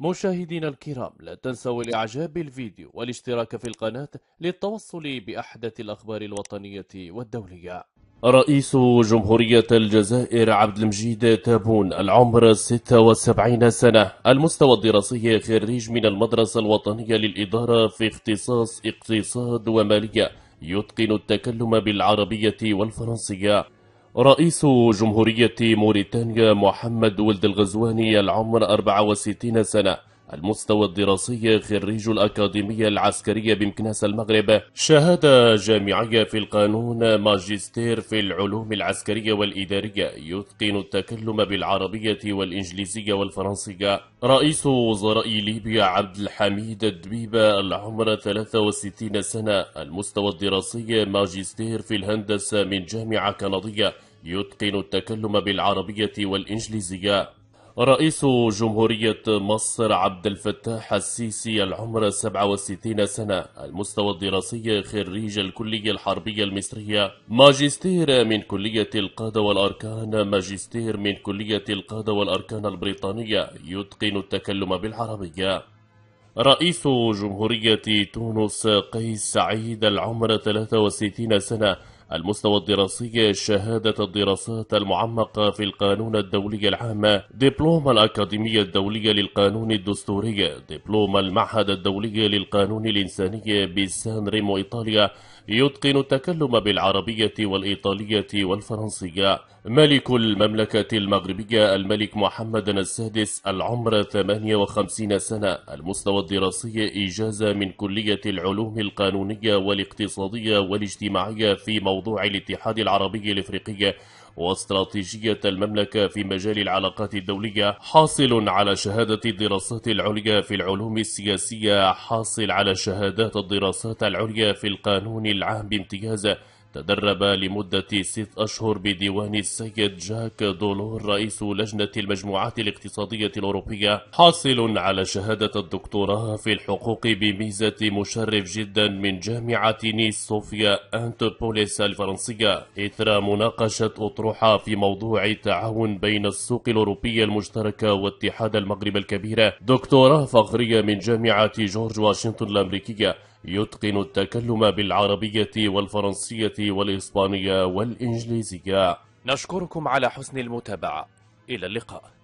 مشاهدينا الكرام لا تنسوا الاعجاب بالفيديو والاشتراك في القناة للتوصل بأحدث الأخبار الوطنية والدولية رئيس جمهورية الجزائر عبد المجيد تابون العمر 76 سنة المستوى الدراسي خريج من المدرسة الوطنية للإدارة في اختصاص اقتصاد ومالية يتقن التكلم بالعربية والفرنسية رئيس جمهورية موريتانيا محمد ولد الغزواني العمر 64 سنة المستوى الدراسي خريج الأكاديمية العسكرية بمكناس المغرب شهادة جامعية في القانون ماجستير في العلوم العسكرية والإدارية يتقن التكلم بالعربية والإنجليزية والفرنسية رئيس وزراء ليبيا عبد الحميد الدبيبة العمر 63 سنة المستوى الدراسي ماجستير في الهندسة من جامعة كندية يتقن التكلم بالعربية والإنجليزية رئيس جمهورية مصر عبد الفتاح السيسي العمر 67 سنة المستوى الدراسي خريج الكلية الحربية المصرية ماجستير من كلية القادة والأركان ماجستير من كلية القادة والأركان البريطانية يتقن التكلم بالعربية رئيس جمهورية تونس قيس سعيد العمر 63 سنة المستوى الدراسي شهادة الدراسات المعمقة في القانون الدولي العام دبلوم الأكاديمية الدولية للقانون الدستوري دبلوم المعهد الدولي للقانون الإنساني بسان ريمو إيطاليا يتقن التكلم بالعربية والإيطالية والفرنسية ملك المملكة المغربية الملك محمد السادس العمر 58 سنة المستوى الدراسي إجازة من كلية العلوم القانونية والاقتصادية والاجتماعية في موضوع موضوع الاتحاد العربي الافريقي واستراتيجية المملكة في مجال العلاقات الدولية حاصل على شهادة الدراسات العليا في العلوم السياسية حاصل على شهادات الدراسات العليا في القانون العام بامتياز تدرب لمدة ست أشهر بديوان السيد جاك دولور رئيس لجنة المجموعات الاقتصادية الأوروبية حاصل على شهادة الدكتوراه في الحقوق بميزة مشرف جدا من جامعة نيس صوفيا أنتوبوليس الفرنسية إثر مناقشة أطروحة في موضوع التعاون بين السوق الأوروبية المشتركة واتحاد المغرب الكبيرة دكتوراه فخرية من جامعة جورج واشنطن الأمريكية يتقن التكلم بالعربية والفرنسية والإسبانية والإنجليزية نشكركم على حسن المتابعة إلى اللقاء